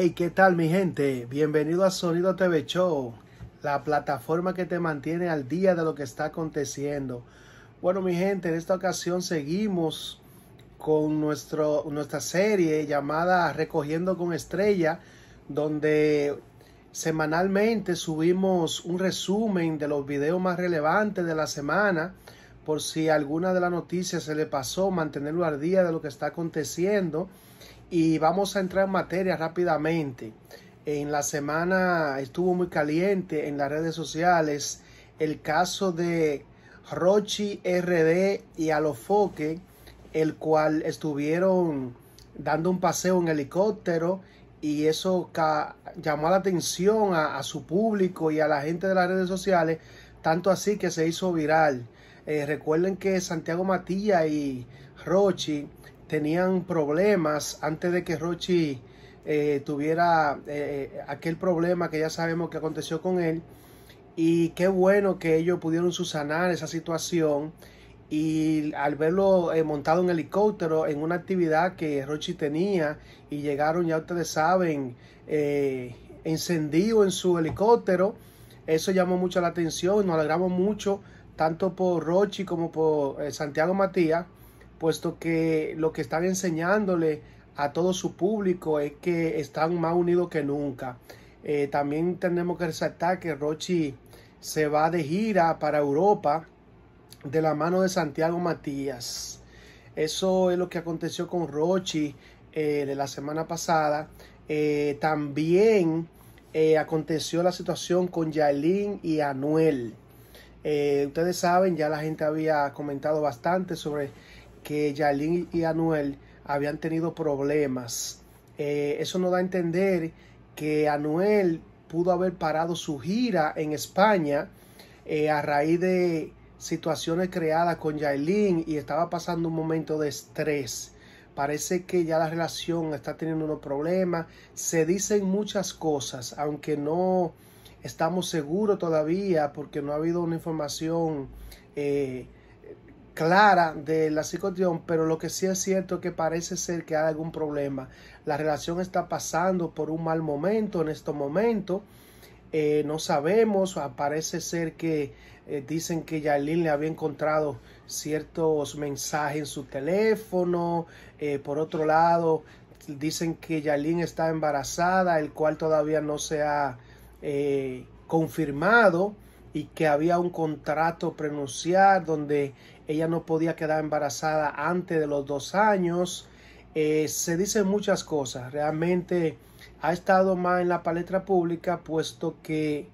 Hey, ¿qué tal mi gente? Bienvenido a Sonido TV Show, la plataforma que te mantiene al día de lo que está aconteciendo. Bueno, mi gente, en esta ocasión seguimos con nuestro, nuestra serie llamada Recogiendo con Estrella, donde semanalmente subimos un resumen de los videos más relevantes de la semana, por si alguna de las noticias se le pasó, mantenerlo al día de lo que está aconteciendo y vamos a entrar en materia rápidamente. En la semana estuvo muy caliente en las redes sociales el caso de Rochi RD y Alofoque, el cual estuvieron dando un paseo en helicóptero y eso llamó la atención a, su público y a la gente de las redes sociales, tanto así que se hizo viral. Eh, recuerden que Santiago Matías y Rochi tenían problemas antes de que Rochi eh, tuviera eh, eh, aquel problema que ya sabemos que aconteció con él. Y qué bueno que ellos pudieron subsanar esa situación. Y al verlo montado en helicóptero en una actividad que Rochi tenía y llegaron, ya ustedes saben, encendido en su helicóptero, eso llamó mucho la atención. Nos alegramos mucho, tanto por Rochi como por Santiago Matías puesto que lo que están enseñándole a todo su público es que están más unidos que nunca. Eh, también tenemos que resaltar que Rochi se va de gira para Europa de la mano de Santiago Matías. Eso es lo que aconteció con Rochi eh, de la semana pasada. Eh, también aconteció la situación con Yaelin y Anuel. ustedes saben, ya la gente había comentado bastante sobre que Yaelín y Anuel habían tenido problemas. Eh, eso nos da a entender que Anuel pudo haber parado su gira en España eh, a raíz de situaciones creadas con Yailin y estaba pasando un momento de estrés. Parece que ya la relación está teniendo unos problemas. Se dicen muchas cosas, aunque no estamos seguros todavía porque no ha habido una información eh, clara de la situación, pero lo que sí es cierto es que parece ser que hay algún problema. La relación está pasando por un mal momento en estos momentos. Eh, no sabemos, ah, parece ser que eh, dicen que Yalín le había encontrado ciertos mensajes en su teléfono. Eh, por otro lado, dicen que Yalín está embarazada, el cual todavía no se ha confirmado y que había un contrato prenunciar donde ella no podía quedar embarazada antes de los dos años. Eh, se dicen muchas cosas. Realmente ha estado más en la palestra pública puesto que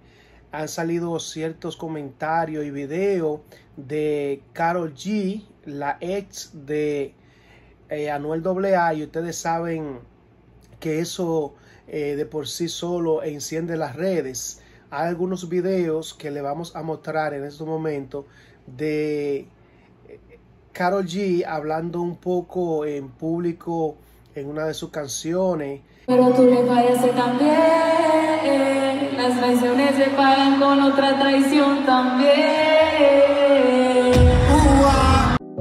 han salido ciertos comentarios y videos de Carol G, la ex de eh, Anuel AA, y ustedes saben que eso eh, de por sí solo enciende las redes. Hay algunos videos que le vamos a mostrar en este momento de Carol G hablando un poco en público en una de sus canciones. Pero tú le fallaste también, las traiciones se pagan con otra traición también.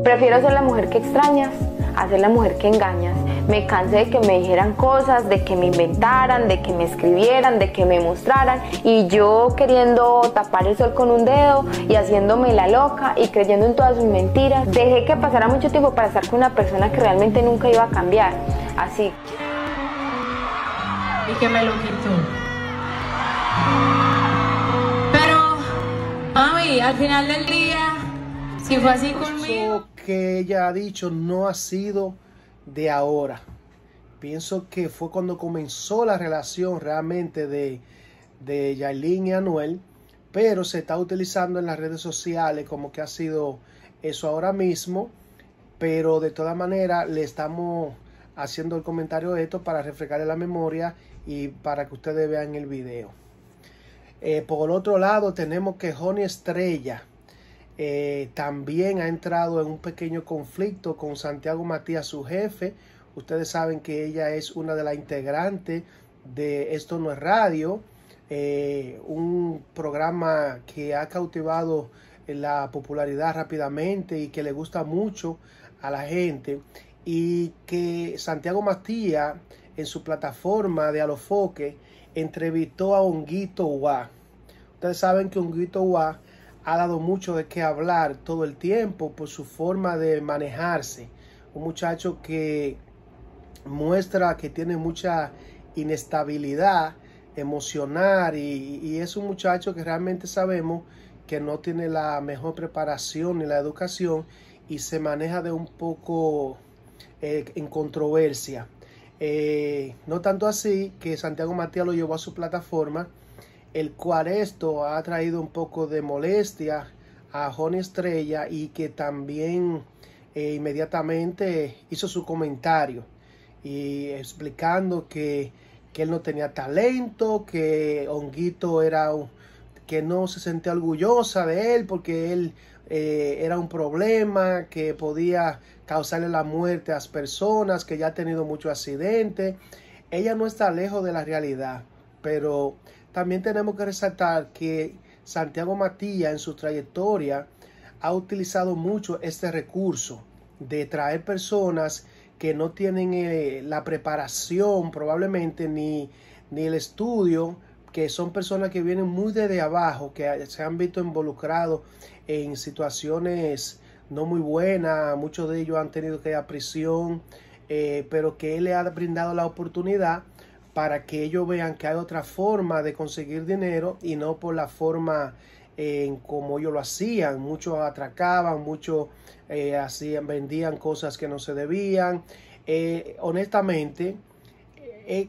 Prefiero ser la mujer que extrañas a ser la mujer que engañas. Me cansé de que me dijeran cosas, de que me inventaran, de que me escribieran, de que me mostraran y yo queriendo tapar el sol con un dedo y haciéndome la loca y creyendo en todas sus mentiras. Dejé que pasara mucho tiempo para estar con una persona que realmente nunca iba a cambiar. Así. Y que me lo quitó. Mami, al final del día, si fue así conmigo. que ella ha dicho no ha sido de ahora. Pienso que fue cuando comenzó la relación realmente de, de Yailin y Anuel, pero se está utilizando en las redes sociales como que ha sido eso ahora mismo, pero de todas maneras le estamos haciendo el comentario de esto para refrescarle la memoria y para que ustedes vean el video. Eh, por otro lado tenemos que Johnny Estrella eh, también ha entrado en un pequeño conflicto con Santiago Matías, su jefe. Ustedes saben que ella es una de las integrantes de Esto No es Radio, eh, un programa que ha cautivado la popularidad rápidamente y que le gusta mucho a la gente. Y que Santiago Matías en su plataforma de Alofoque entrevistó a Honguito Guá. Ustedes saben que Honguito Guá ha dado mucho de qué hablar todo el tiempo por su forma de manejarse. Un muchacho que muestra que tiene mucha inestabilidad emocional y, es un muchacho que realmente sabemos que no tiene la mejor preparación ni la educación y se maneja de un poco eh, en controversia. Eh, no tanto así que Santiago Matías lo llevó a su plataforma el cual esto ha traído un poco de molestia a Jon Estrella y que también eh, inmediatamente hizo su comentario y explicando que, que, él no tenía talento, que Honguito era que no se sentía orgullosa de él porque él eh, era un problema que podía causarle la muerte a las personas, que ya ha tenido muchos accidentes. Ella no está lejos de la realidad, pero también tenemos que resaltar que Santiago Matías en su trayectoria ha utilizado mucho este recurso de traer personas que no tienen eh, la preparación probablemente ni, ni el estudio, que son personas que vienen muy desde abajo, que se han visto involucrados en situaciones no muy buenas, muchos de ellos han tenido que ir a prisión, eh, pero que él le ha brindado la oportunidad para que ellos vean que hay otra forma de conseguir dinero y no por la forma eh, en como ellos lo hacían. Muchos atracaban, muchos eh, hacían, vendían cosas que no se debían. Eh, honestamente, es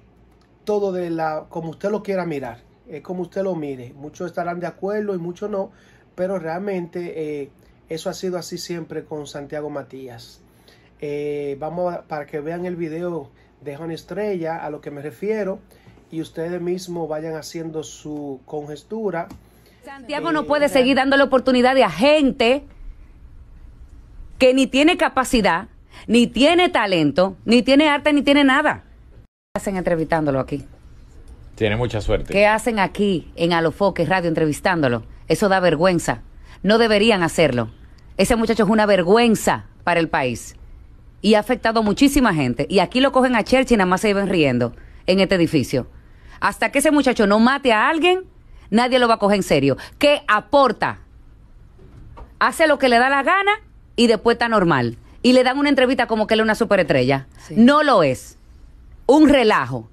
todo de la, como usted lo quiera mirar, es como usted lo mire. Muchos estarán de acuerdo y muchos no, pero realmente eso ha sido así siempre con Santiago Matías. vamos para que vean el video deja una estrella, a lo que me refiero, y ustedes mismos vayan haciendo su congestura. Santiago no eh, puede seguir dando la oportunidad a gente que ni tiene capacidad, ni tiene talento, ni tiene arte, ni tiene nada. Hacen entrevistándolo aquí. Tiene mucha suerte. ¿Qué hacen aquí en Alofoque Radio entrevistándolo? Eso da vergüenza. No deberían hacerlo. Ese muchacho es una vergüenza para el país y ha afectado a muchísima gente. Y aquí lo cogen a Churchill y nada más se iban riendo en este edificio. Hasta que ese muchacho no mate a alguien, nadie lo va a coger en serio. ¿Qué aporta? Hace lo que le da la gana y después está normal. Y le dan una entrevista como que él una superestrella. No lo es. Un relajo.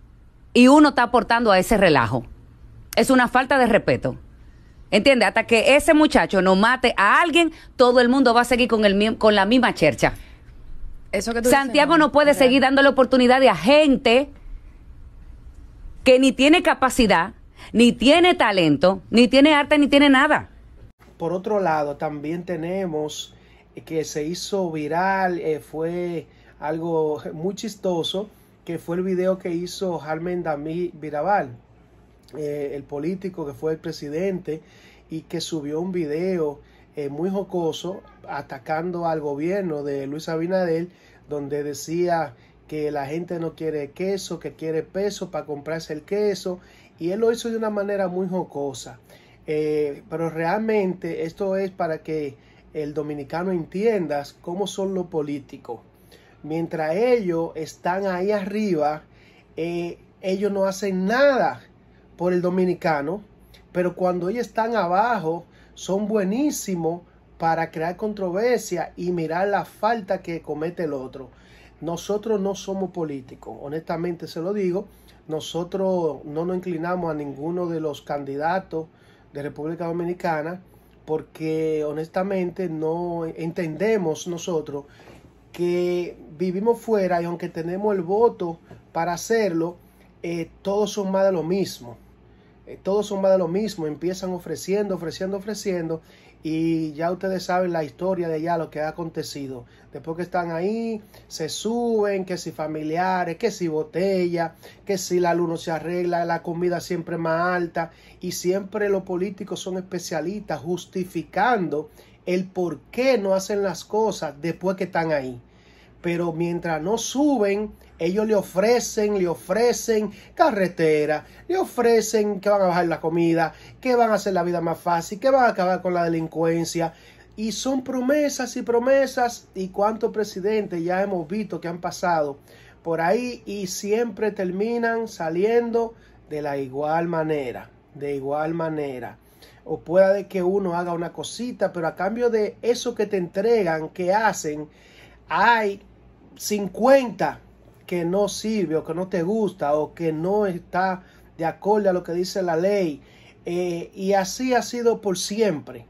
Y uno está aportando a ese relajo. Es una falta de respeto. ¿Entiendes? Hasta que ese muchacho no mate a alguien, todo el mundo va a seguir con, el, con la misma chercha. Santiago no, puede seguir seguir dándole oportunidad a gente que ni tiene capacidad, ni tiene talento, ni tiene arte, ni tiene nada. Por otro lado, también tenemos que se hizo viral, eh, fue algo muy chistoso, que fue el video que hizo Carmen Dami Virabal, eh, el político que fue el presidente y que subió un video eh, muy jocoso atacando al gobierno de Luis Abinader, donde decía que la gente no quiere queso, que quiere peso para comprarse el queso, y él lo hizo de una manera muy jocosa. Eh, pero realmente esto es para que el dominicano entienda cómo son los políticos. Mientras ellos están ahí arriba, eh, ellos no hacen nada por el dominicano, pero cuando ellos están abajo, son buenísimos para crear controversia y mirar la falta que comete el otro. Nosotros no somos políticos, honestamente se lo digo. Nosotros no nos inclinamos a ninguno de los candidatos de República Dominicana porque honestamente no entendemos nosotros que vivimos fuera y aunque tenemos el voto para hacerlo, eh, todos son más de lo mismo. Eh, todos son más de lo mismo. Empiezan ofreciendo, ofreciendo, ofreciendo y ya ustedes saben la historia de ya lo que ha acontecido. Después que están ahí, se suben, que si familiares, que si botella, que si la luz no se arregla, la comida siempre más alta y siempre los políticos son especialistas justificando el por qué no hacen las cosas después que están ahí pero mientras no suben, ellos le ofrecen, le ofrecen carretera, le ofrecen que van a bajar la comida, que van a hacer la vida más fácil, que van a acabar con la delincuencia. Y son promesas y promesas. ¿Y cuántos presidentes ya hemos visto que han pasado por ahí y siempre terminan saliendo de la igual manera? De igual manera o puede que uno haga una cosita, pero a cambio de eso que te entregan, que hacen, hay 50 que no sirve o que no te gusta o que no está de acuerdo a lo que dice la ley. Eh, y así ha sido por siempre.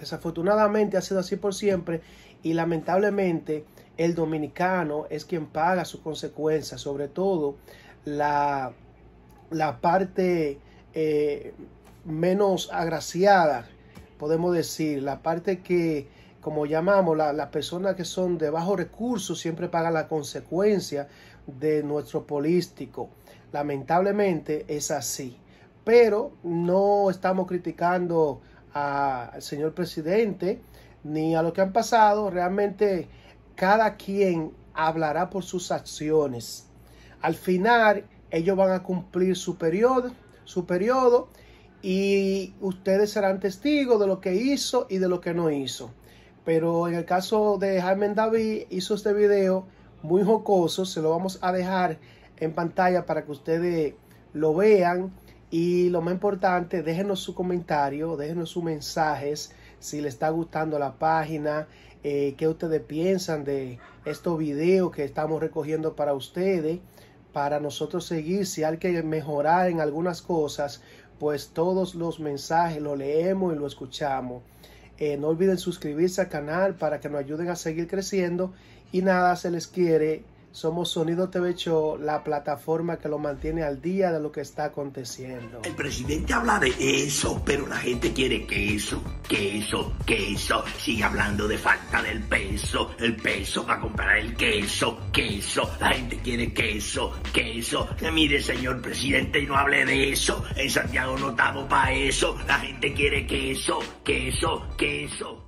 Desafortunadamente ha sido así por siempre y lamentablemente el dominicano es quien paga sus consecuencias, sobre todo la, la parte eh, menos agraciada, podemos decir, la parte que como llamamos, las personas que son de bajos recursos siempre pagan la consecuencia de nuestro político. Lamentablemente es así. Pero no estamos criticando al señor presidente ni a lo que han pasado. Realmente cada quien hablará por sus acciones. Al final ellos van a cumplir su periodo, su periodo y ustedes serán testigos de lo que hizo y de lo que no hizo. Pero en el caso de Jaime David, hizo este video muy jocoso. Se lo vamos a dejar en pantalla para que ustedes lo vean. Y lo más importante, déjenos su comentario, déjenos sus mensajes, si les está gustando la página, eh, qué ustedes piensan de estos videos que estamos recogiendo para ustedes, para nosotros seguir, si hay que mejorar en algunas cosas, pues todos los mensajes lo leemos y lo escuchamos. Eh, no olviden suscribirse al canal para que nos ayuden a seguir creciendo. Y nada, se les quiere. Somos Sonido TV la plataforma que lo mantiene al día de lo que está aconteciendo. El presidente habla de eso, pero la gente quiere queso, queso, queso. Sigue hablando de falta del peso, el peso para comprar el queso, queso. La gente quiere queso, queso. mire, señor presidente, y no hable de eso. En Santiago no estamos para eso. La gente quiere queso, queso, queso.